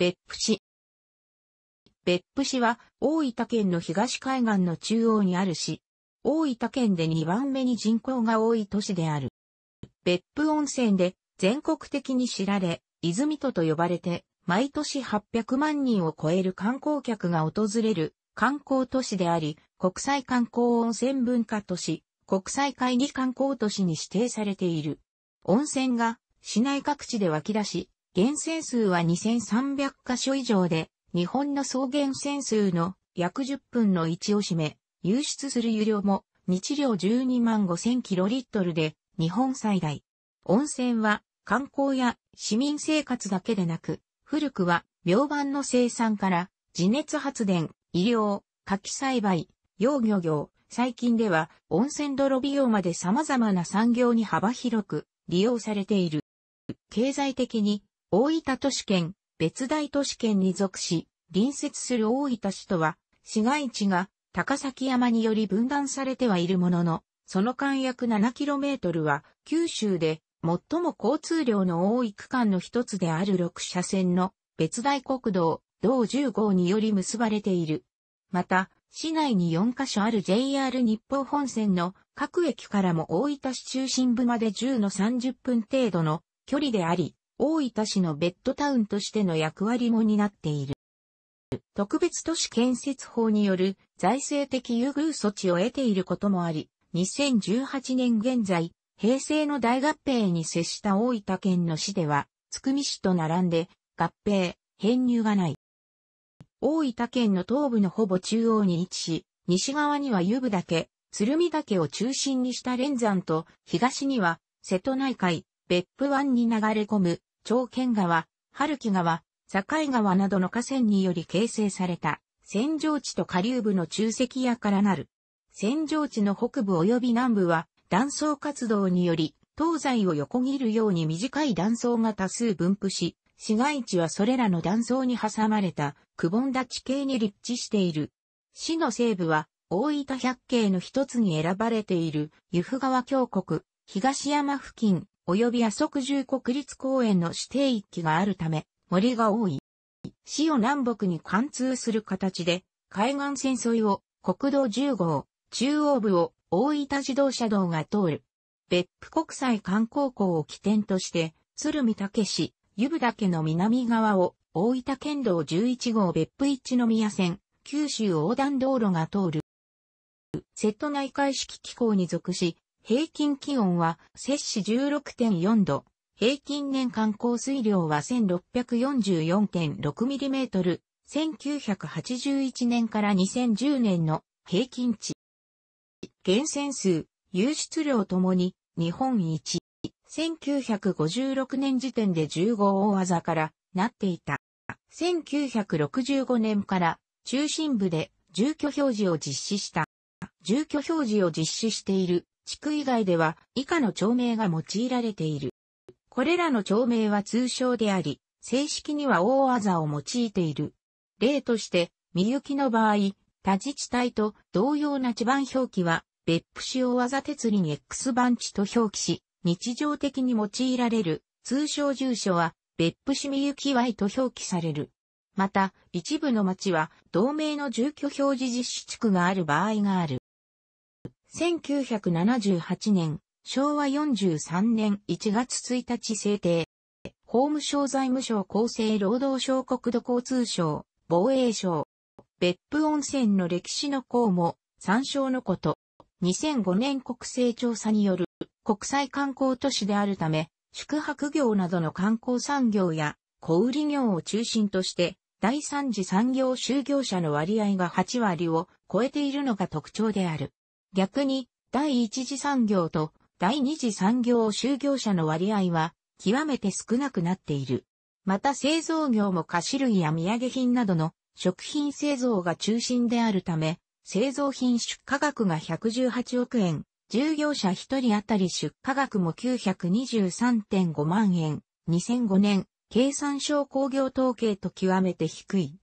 別府市。別府市は大分県の東海岸の中央にある市。大分県で2番目に人口が多い都市である。別府温泉で全国的に知られ、泉都と呼ばれて、毎年800万人を超える観光客が訪れる観光都市であり、国際観光温泉文化都市、国際会議観光都市に指定されている。温泉が市内各地で湧き出し、原生数は2300カ所以上で、日本の総原生数の約10分の1を占め、輸出する油量も日量12万5000キロリットルで日本最大。温泉は観光や市民生活だけでなく、古くは病板の生産から地熱発電、医療、柿栽培、養魚業、最近では温泉泥美容まで様々な産業に幅広く利用されている。経済的に大分都市圏、別大都市圏に属し、隣接する大分市とは、市街地が高崎山により分断されてはいるものの、その間約 7km は九州で最も交通量の多い区間の一つである6車線の別大国道、同10号により結ばれている。また、市内に4カ所ある JR 日報本線の各駅からも大分市中心部まで10の30分程度の距離であり、大分市のベッドタウンとしての役割も担っている。特別都市建設法による財政的優遇措置を得ていることもあり、2018年現在、平成の大合併に接した大分県の市では、つくみ市と並んで、合併、編入がない。大分県の東部のほぼ中央に位置し、西側には湯部岳、鶴見岳を中心にした連山と、東には、瀬戸内海、別府湾に流れ込む長県川、春木川、境川などの河川により形成された、扇状地と下流部の中石屋からなる。扇状地の北部及び南部は、断層活動により、東西を横切るように短い断層が多数分布し、市街地はそれらの断層に挟まれた、くぼんだ地形に立地している。市の西部は、大分百景の一つに選ばれている、湯布川峡谷、東山付近、及び阿蘇住国立公園の指定域があるため、森が多い。市を南北に貫通する形で、海岸線沿いを国道10号、中央部を大分自動車道が通る。別府国際観光港を起点として、鶴見岳市、湯部岳の南側を大分県道11号別府一宮線、九州横断道路が通る。瀬戸内海式機構に属し、平均気温は摂氏16.4度。平均年間降水量は 1644.6mm。1981年から2010年の平均値。源泉数、湧出量ともに日本一。1956年時点で15大技からなっていた。1965年から中心部で住居表示を実施した。住居表示を実施している地区以外では以下の町名が用いられている。これらの町名は通称であり、正式には大技を用いている。例として、みゆきの場合、他自治体と同様な地盤表記は、別府市大技鉄輪 X 番地と表記し、日常的に用いられる通称住所は、別府市みゆき Y と表記される。また、一部の町は、同名の住居表示実施地区がある場合がある。1978年、昭和43年1月1日制定。法務省財務省厚生労働省国土交通省、防衛省。別府温泉の歴史の項も、参照のこと。2005年国勢調査による国際観光都市であるため、宿泊業などの観光産業や小売業を中心として、第三次産業就業者の割合が8割を超えているのが特徴である。逆に、第一次産業と第二次産業就業者の割合は、極めて少なくなっている。また製造業も菓子類や土産品などの食品製造が中心であるため、製造品出荷額が118億円、従業者1人当たり出荷額も923.5万円、2005年、経産省工業統計と極めて低い。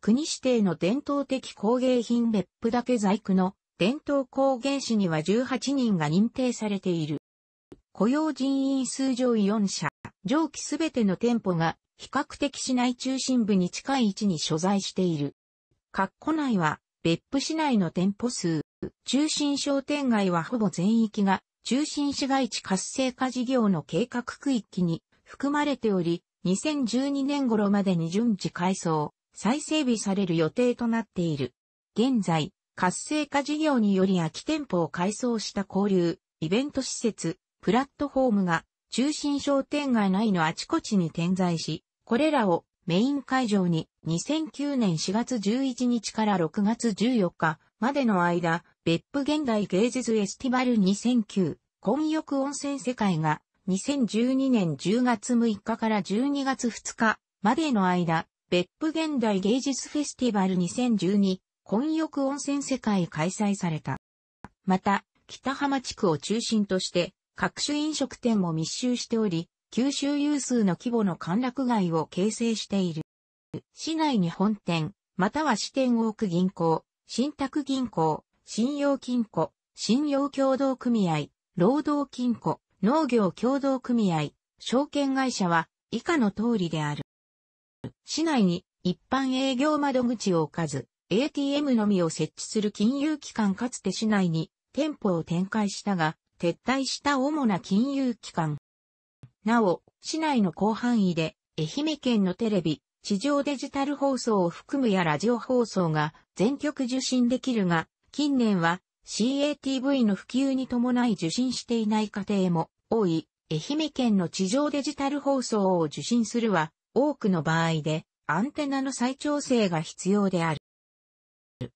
国指定の伝統的工芸品別府だけ在庫の伝統工芸士には18人が認定されている。雇用人員数上位4社、上記すべての店舗が比較的市内中心部に近い位置に所在している。括弧内は別府市内の店舗数、中心商店街はほぼ全域が中心市街地活性化事業の計画区域に含まれており、2012年頃までに順次改装、再整備される予定となっている。現在、活性化事業により空き店舗を改装した交流、イベント施設、プラットフォームが中心商店街内のあちこちに点在し、これらをメイン会場に2009年4月11日から6月14日までの間、別府現代芸術エスティバル2009、混浴温泉世界が2012年10月6日から12月2日までの間、別府現代芸術フェスティバル2012混浴温泉世界開催された。また、北浜地区を中心として各種飲食店も密集しており、九州有数の規模の歓楽街を形成している。市内に本店、または支店を置く銀行、信託銀行、信用金庫、信用協同組合、労働金庫、農業協同組合、証券会社は以下の通りである。市内に一般営業窓口を置かず、ATM のみを設置する金融機関かつて市内に店舗を展開したが、撤退した主な金融機関。なお、市内の広範囲で、愛媛県のテレビ、地上デジタル放送を含むやラジオ放送が全局受信できるが、近年は CATV の普及に伴い受信していない家庭も多い、愛媛県の地上デジタル放送を受信するは、多くの場合で、アンテナの再調整が必要である。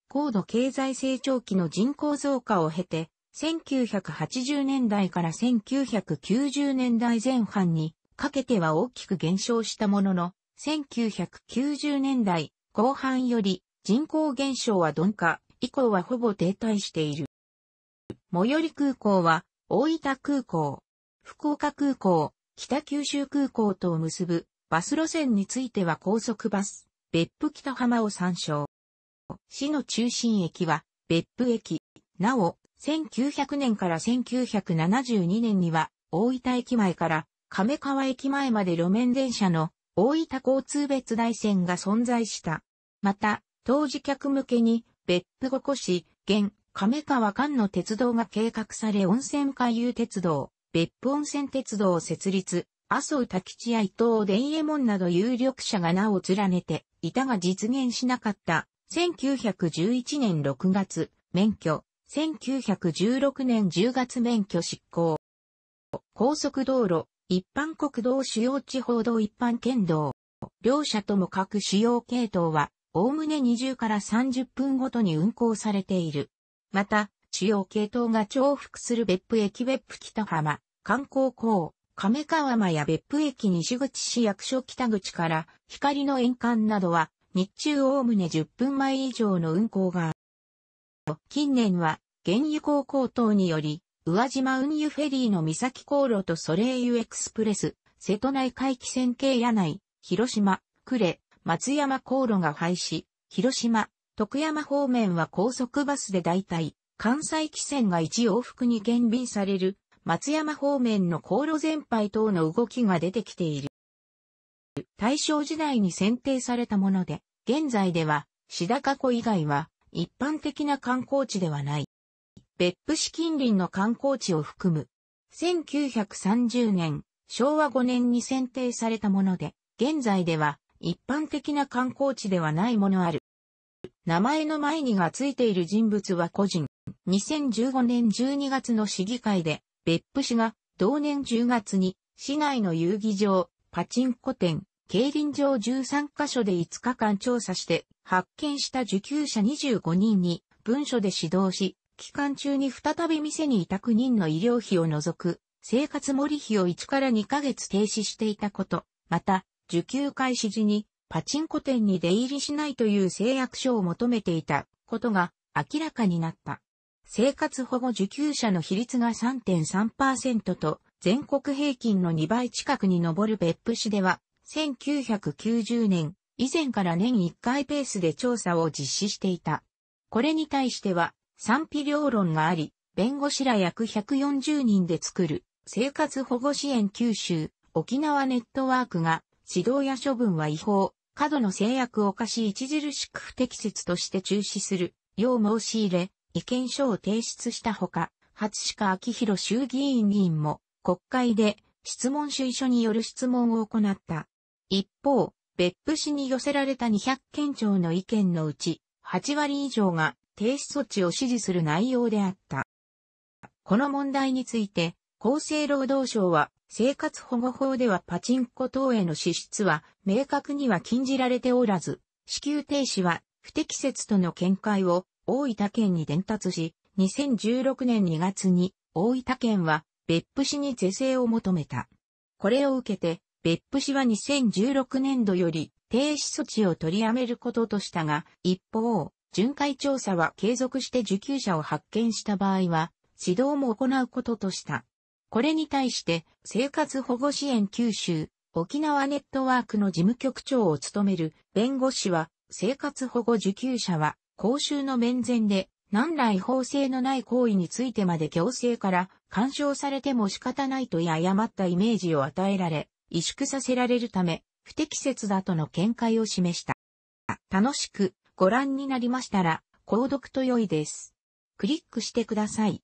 高度経済成長期の人口増加を経て、1980年代から1990年代前半にかけては大きく減少したものの、1990年代後半より人口減少は鈍化、以降はほぼ停滞している。最寄り空港は大分空港、福岡空港、北九州空港とを結ぶバス路線については高速バス、別府北浜を参照。市の中心駅は別府駅。なお、1900年から1972年には大分駅前から亀川駅前まで路面電車の大分交通別大線が存在した。また、当時客向けに別府五湖市、現亀川間の鉄道が計画され温泉回遊鉄道、別府温泉鉄道を設立、麻生太吉や伊藤伝右衛門など有力者が名を連ねていたが実現しなかった1911年6月、免許、1916年10月免許執行。高速道路、一般国道主要地方道一般県道。両者とも各主要系統は、おおむね20から30分ごとに運行されている。また、主要系統が重複する別府駅別府北浜、観光港、亀川間や別府駅西口市役所北口から、光の沿岸などは、日中おおむね10分前以上の運行が、近年は原油高高騰により、宇和島運輸フェリーの三崎航路とソレイユエクスプレス、瀬戸内海汽船系屋内、広島、呉、松山航路が廃止、広島、徳山方面は高速バスで代替、関西汽船が1往復に減便される、松山方面の航路全廃等の動きが出てきている。大正時代に選定されたもので、現在では、白加湖以外は、一般的な観光地ではない。別府市近隣の観光地を含む。1930年、昭和5年に選定されたもので、現在では、一般的な観光地ではないものある。名前の前にがついている人物は個人。2015年12月の市議会で、別府市が同年10月に市内の遊戯場、パチンコ店、競輪場13カ所で5日間調査して発見した受給者25人に文書で指導し、期間中に再び店にいた9人の医療費を除く生活森費を1から2ヶ月停止していたこと、また、受給開始時にパチンコ店に出入りしないという誓約書を求めていたことが明らかになった。生活保護受給者の比率が3.3%と全国平均の2倍近くに上る別府市では1990年、以前から年1回ペースで調査を実施していた。これに対しては、賛否両論があり、弁護士ら約140人で作る、生活保護支援九州、沖縄ネットワークが、指導や処分は違法、過度の制約を課し著しく不適切として中止する、よう申し入れ、意見書を提出したほか、初鹿昭弘衆議院議員も、国会で質問主意書による質問を行った。一方、別府市に寄せられた200県庁の意見のうち、8割以上が停止措置を支持する内容であった。この問題について、厚生労働省は、生活保護法ではパチンコ等への支出は明確には禁じられておらず、支給停止は不適切との見解を大分県に伝達し、2016年2月に大分県は別府市に是正を求めた。これを受けて別府市は2016年度より停止措置を取りやめることとしたが、一方、巡回調査は継続して受給者を発見した場合は、指導も行うこととした。これに対して、生活保護支援九州、沖縄ネットワークの事務局長を務める弁護士は、生活保護受給者は、公衆の面前で、何ら違法性のない行為についてまで行政から干渉されても仕方ないと誤ったイメージを与えられ、萎縮させられるため、不適切だとの見解を示した。楽しくご覧になりましたら、購読と良いです。クリックしてください。